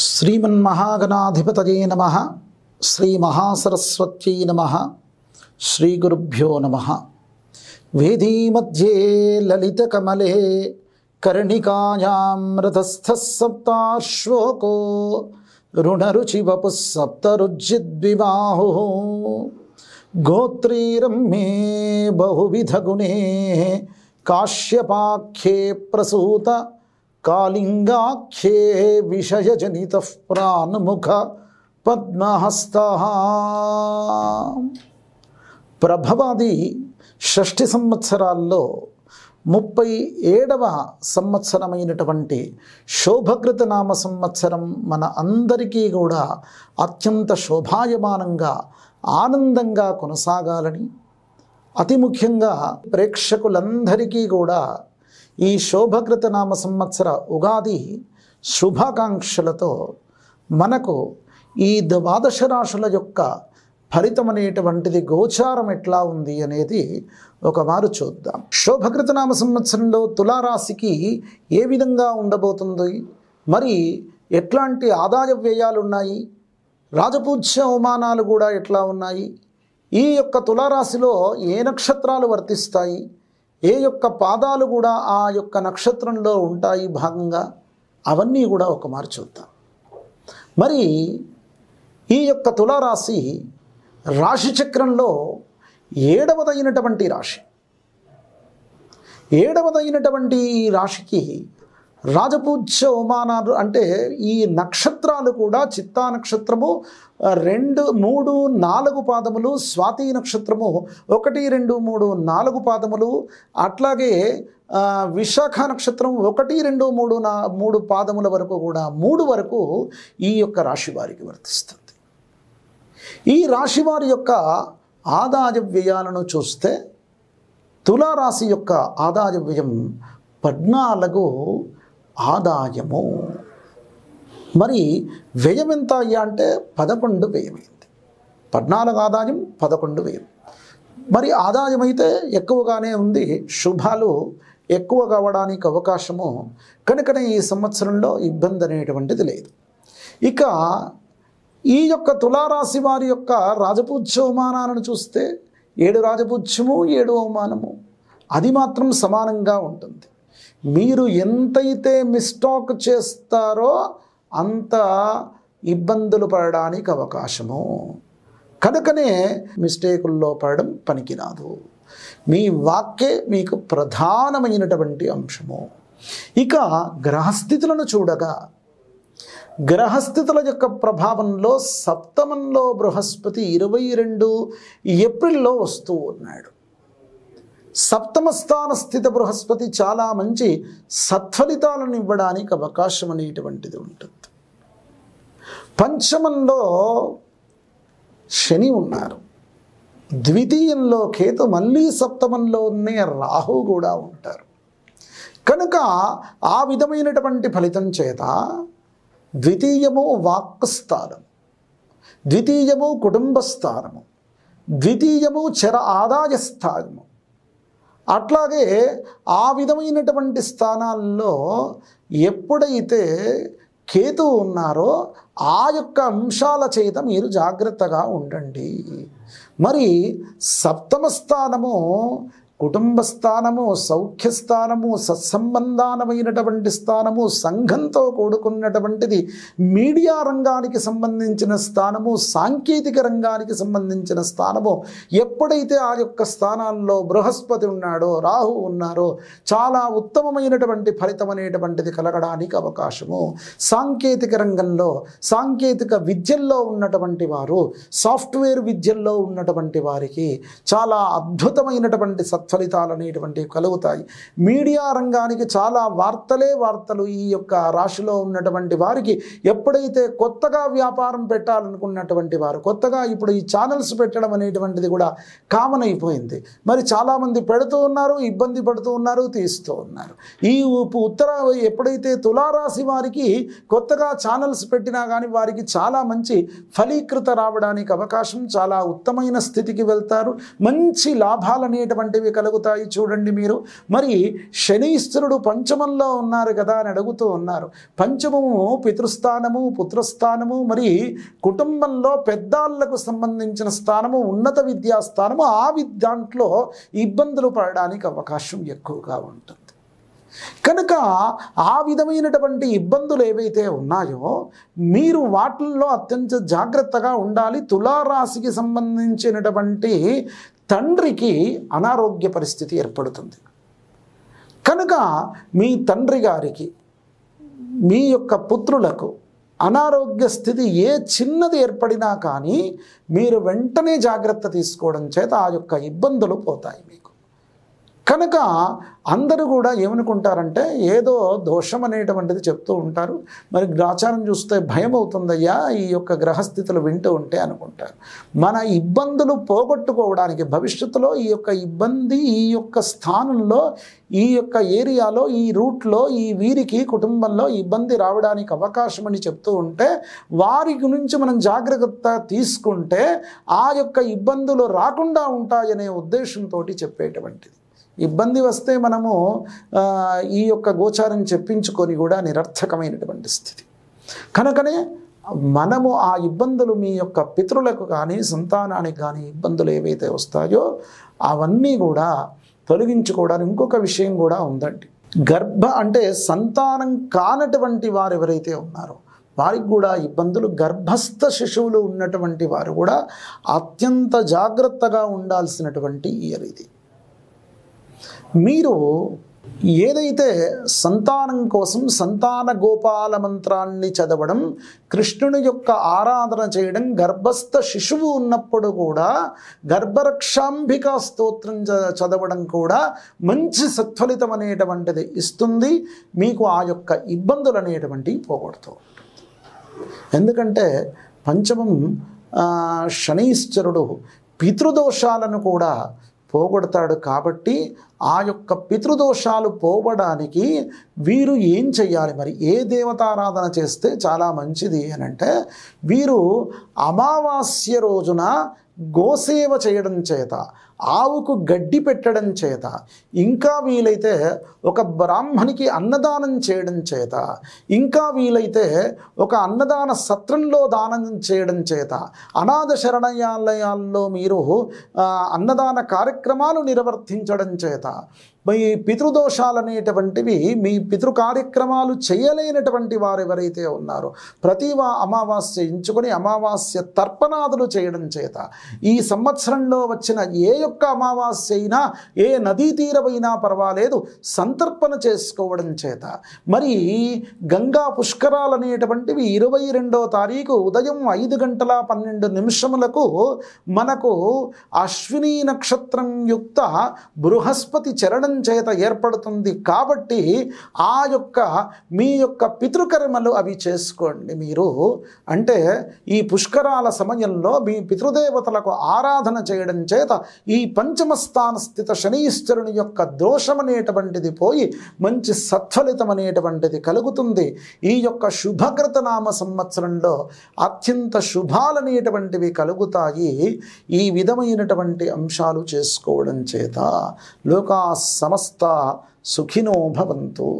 శ్రీమన్మహాగణాధిపతయే నమ శ్రీ మహాసరస్వత్యై నమ శ్రీ గురుభ్యో నమ వేదీ మధ్యే లలితకమలే కర్ణికాయాం రథస్థ సప్తాశ్వోకో రుణరుచివపు సప్తరుజిద్విబాహు గోత్రీరమ్యే బహువిధగుణే కాశ్యపాఖ్యే ప్రసూత కాళింగాఖ్యే విషయజనిత ప్రాణముఖ పద్మహస్త ప్రభవాది షష్ఠి సంవత్సరాల్లో ముప్పై ఏడవ సంవత్సరమైనటువంటి శోభకృత నామ సంవత్సరం మన అందరికీ కూడా అత్యంత శోభాయమానంగా ఆనందంగా కొనసాగాలని అతి ముఖ్యంగా ప్రేక్షకులందరికీ కూడా ఈ శోభకృత నామ సంవత్సర ఉగాది శుభాకాంక్షలతో మనకు ఈ ద్వాదశ రాశుల యొక్క ఫలితం అనేటువంటిది గోచారం ఎట్లా ఉంది అనేది ఒక మారు చూద్దాం శోభకృతనామ సంవత్సరంలో తులారాశికి ఏ విధంగా ఉండబోతుంది మరి ఎట్లాంటి ఆదాయ వ్యయాలు ఉన్నాయి రాజపూజ్య అవమానాలు కూడా ఎట్లా ఉన్నాయి ఈ యొక్క తులారాశిలో ఏ నక్షత్రాలు వర్తిస్తాయి ఏ యొక్క పాదాలు కూడా ఆ యొక్క నక్షత్రంలో ఉంటాయి భాగంగా అవన్నీ కూడా ఒక మారు చూద్దాం మరి ఈ యొక్క తులారాశి రాశి చక్రంలో ఏడవదైనటువంటి రాశి ఏడవదైనటువంటి ఈ రాశికి రాజపూజ్య ఉమానాలు అంటే ఈ నక్షత్రాలు కూడా చిత్తా నక్షత్రము రెండు మూడు నాలుగు పాదములు స్వాతి నక్షత్రము ఒకటి రెండు మూడు నాలుగు పాదములు అట్లాగే విశాఖ నక్షత్రం ఒకటి రెండు మూడు నా మూడు పాదముల వరకు కూడా మూడు వరకు ఈ యొక్క రాశి వారికి వర్తిస్తుంది ఈ రాశి వారి యొక్క ఆదాయ వ్యయాలను చూస్తే తులారాశి యొక్క ఆదాయ వ్యయం పద్నాలుగు ఆదాయము మరి వ్యయం ఎంత అయ్యా అంటే పదకొండు వ్యయమైంది పద్నాలుగు ఆదాయం పదకొండు వ్యయం మరి ఆదాయం అయితే ఎక్కువగానే ఉంది శుభాలు ఎక్కువ కావడానికి అవకాశము కనుకనే ఈ సంవత్సరంలో ఇబ్బంది అనేటువంటిది లేదు ఇక ఈ యొక్క తులారాశి వారి యొక్క అవమానాలను చూస్తే ఏడు రాజపూజ్యము ఏడు అవమానము అది మాత్రం సమానంగా ఉంటుంది మీరు ఎంతైతే మిస్టాక్ చేస్తారో అంత ఇబ్బందులు పడడానికి అవకాశము కనుకనే మిస్టేకుల్లో పడడం పనికిరాదు మీ వాక్యే మీకు ప్రధానమైనటువంటి అంశము ఇక గ్రహస్థితులను చూడగా గ్రహస్థితుల యొక్క ప్రభావంలో సప్తమంలో బృహస్పతి ఇరవై రెండు ఏప్రిల్లో వస్తూ ఉన్నాడు సప్తమస్థాన స్థిత బృహస్పతి చాలా మంచి సత్ఫలితాలను ఇవ్వడానికి అవకాశం అనేటువంటిది ఉంటుంది పంచమంలో శని ఉన్నారు ద్వితీయంలో కేతు మళ్ళీ సప్తమంలో ఉన్నే రాహు కూడా ఉంటారు కనుక ఆ విధమైనటువంటి ఫలితం చేత ద్వితీయము వాక్స్థానం ద్వితీయము కుటుంబ స్థానము ద్వితీయము చర ఆదాయ స్థానము అట్లాగే ఆ విధమైనటువంటి స్థానాల్లో ఎప్పుడైతే కేతు ఉన్నారో ఆ యొక్క అంశాల చేత మీరు జాగ్రత్తగా ఉండండి మరి సప్తమ స్థానము కుటుంబ స్థానము సౌఖ్య స్థానము సత్సంబంధానమైనటువంటి స్థానము సంఘంతో కూడుకున్నటువంటిది మీడియా రంగానికి సంబంధించిన స్థానము సాంకేతిక రంగానికి సంబంధించిన స్థానము ఎప్పుడైతే ఆ యొక్క స్థానాల్లో బృహస్పతి ఉన్నాడో రాహు ఉన్నారో చాలా ఉత్తమమైనటువంటి ఫలితం అనేటువంటిది కలగడానికి అవకాశము సాంకేతిక రంగంలో సాంకేతిక విద్యల్లో ఉన్నటువంటి వారు సాఫ్ట్వేర్ విద్యల్లో ఉన్నటువంటి వారికి చాలా అద్భుతమైనటువంటి సత్వ సత్ఫలితాలు అనేటువంటివి కలుగుతాయి మీడియా రంగానికి చాలా వార్తలే వార్తలు ఈ యొక్క రాశిలో ఉన్నటువంటి వారికి ఎప్పుడైతే కొత్తగా వ్యాపారం పెట్టాలనుకున్నటువంటి వారు కొత్తగా ఇప్పుడు ఈ ఛానల్స్ పెట్టడం అనేటువంటిది కూడా కామన్ అయిపోయింది మరి చాలామంది పెడుతూ ఉన్నారు ఇబ్బంది పడుతూ ఉన్నారు తీస్తూ ఉన్నారు ఈ ఉత్తర ఎప్పుడైతే తులారాశి వారికి కొత్తగా ఛానల్స్ పెట్టినా కానీ వారికి చాలా మంచి ఫలీకృత రావడానికి అవకాశం చాలా ఉత్తమైన స్థితికి వెళ్తారు మంచి లాభాలు అనేటువంటివి కలుగుతాయి చూడండి మీరు మరి శనీశ్వరుడు పంచమంలో ఉన్నారు కదా అని అడుగుతూ ఉన్నారు పంచమము పితృస్థానము పుత్రస్థానము మరి కుటుంబంలో పెద్దాళ్లకు సంబంధించిన స్థానము ఉన్నత విద్యా స్థానము ఆ దాంట్లో ఇబ్బందులు పడడానికి అవకాశం ఎక్కువగా ఉంటుంది కనుక ఆ విధమైనటువంటి ఇబ్బందులు ఏవైతే ఉన్నాయో మీరు వాటిల్లో అత్యంత జాగ్రత్తగా ఉండాలి తులారాశికి సంబంధించినటువంటి తండ్రికి అనారోగ్య పరిస్థితి ఏర్పడుతుంది కనుక మీ తండ్రి గారికి మీ యొక్క పుత్రులకు అనారోగ్య స్థితి ఏ చిన్నది ఏర్పడినా కానీ మీరు వెంటనే జాగ్రత్త తీసుకోవడం చేత ఆ యొక్క ఇబ్బందులు పోతాయి మీకు కనుక అందరూ కూడా ఏమనుకుంటారంటే ఏదో దోషం అనేటువంటిది చెప్తూ ఉంటారు మరి గ్రాచారం చూస్తే భయం అవుతుందయ్యా ఈ యొక్క గ్రహస్థితులు వింటూ ఉంటే అనుకుంటారు మన ఇబ్బందులు పోగొట్టుకోవడానికి భవిష్యత్తులో ఈ యొక్క ఇబ్బంది ఈ యొక్క స్థానంలో ఈ యొక్క ఏరియాలో ఈ రూట్లో ఈ వీరికి కుటుంబంలో ఇబ్బంది రావడానికి అవకాశం అని చెప్తూ ఉంటే వారి గురించి మనం జాగ్రత్త తీసుకుంటే ఆ యొక్క ఇబ్బందులు రాకుండా ఉంటాయనే ఉద్దేశంతో చెప్పేటువంటిది ఇబ్బంది వస్తే మనము ఈ యొక్క గోచారం చెప్పించుకొని కూడా నిరర్థకమైనటువంటి స్థితి కనుకనే మనము ఆ ఇబ్బందులు మీ యొక్క పితృలకు కానీ సంతానానికి కానీ ఇబ్బందులు ఏవైతే వస్తాయో అవన్నీ కూడా తొలగించుకోవడానికి ఇంకొక విషయం కూడా ఉందండి గర్భ అంటే సంతానం కానటువంటి వారు ఎవరైతే ఉన్నారో వారికి కూడా ఇబ్బందులు గర్భస్థ శిశువులు ఉన్నటువంటి వారు కూడా అత్యంత జాగ్రత్తగా ఉండాల్సినటువంటి ఇయర్ ఇది మీరు ఏదైతే సంతానం కోసం సంతాన గోపాల మంత్రాన్ని చదవడం కృష్ణుని యొక్క ఆరాధన చేయడం గర్భస్థ శిశువు ఉన్నప్పుడు కూడా గర్భరక్షాంబికా స్తోత్రం చదవడం కూడా మంచి సత్ఫలితం అనేటువంటిది ఇస్తుంది మీకు ఆ యొక్క ఇబ్బందులు అనేటువంటివి పోగొడుతూ ఎందుకంటే పంచమం శనీశ్వరుడు పితృదోషాలను కూడా పోగొడతాడు కాబట్టి ఆ యొక్క పితృదోషాలు పోవడానికి వీరు ఏం చెయ్యాలి మరి ఏ దేవతారాధన చేస్తే చాలా మంచిది అని అంటే వీరు అమావాస్య రోజున గోసేవ చేయడం చేత ఆవుకు గడ్డి పెట్టడం చేత ఇంకా వీలైతే ఒక బ్రాహ్మణికి అన్నదానం చేయడం చేత ఇంకా వీలైతే ఒక అన్నదాన సత్రంలో దానం చేయడం చేత అనాథ శరణాలయాల్లో మీరు అన్నదాన కార్యక్రమాలు నిర్వర్తించడం చేత మీ పితృదోషాలు అనేటువంటివి మీ పితృ కార్యక్రమాలు చేయలేనటువంటి వారు ఎవరైతే ఉన్నారో ప్రతి అమావాస్య ఎంచుకొని అమావాస్య తర్పణాదులు చేయడం చేత ఈ సంవత్సరంలో వచ్చిన ఏ ఒక్క అమావాస్య అయినా ఏ నదీ తీరమైనా పర్వాలేదు సంతర్పణ చేసుకోవడం చేత మరి గంగా పుష్కరాలు అనేటువంటివి ఇరవై రెండో తారీఖు ఉదయం ఐదు గంటల పన్నెండు నిమిషములకు మనకు అశ్విని నక్షత్రం యుక్త బృహస్పతి చరణం చేత ఏర్పడుతుంది కాబట్టి ఆ యొక్క మీ యొక్క పితృకర్మలు అవి చేసుకోండి మీరు అంటే ఈ పుష్కరాల సమయంలో మీ పితృదేవతలకు ఆరాధన చేయడం చేత ఈ ఈ పంచమస్థాన స్థిత శనీశ్వరుని యొక్క దోషమనేటువంటిది పోయి మంచి సత్ఫలితం అనేటువంటిది కలుగుతుంది ఈ యొక్క శుభకృత నామ సంవత్సరంలో అత్యంత శుభాలనేటువంటివి కలుగుతాయి ఈ విధమైనటువంటి అంశాలు చేసుకోవడం చేత లోకా సమస్త సుఖినో భవంతు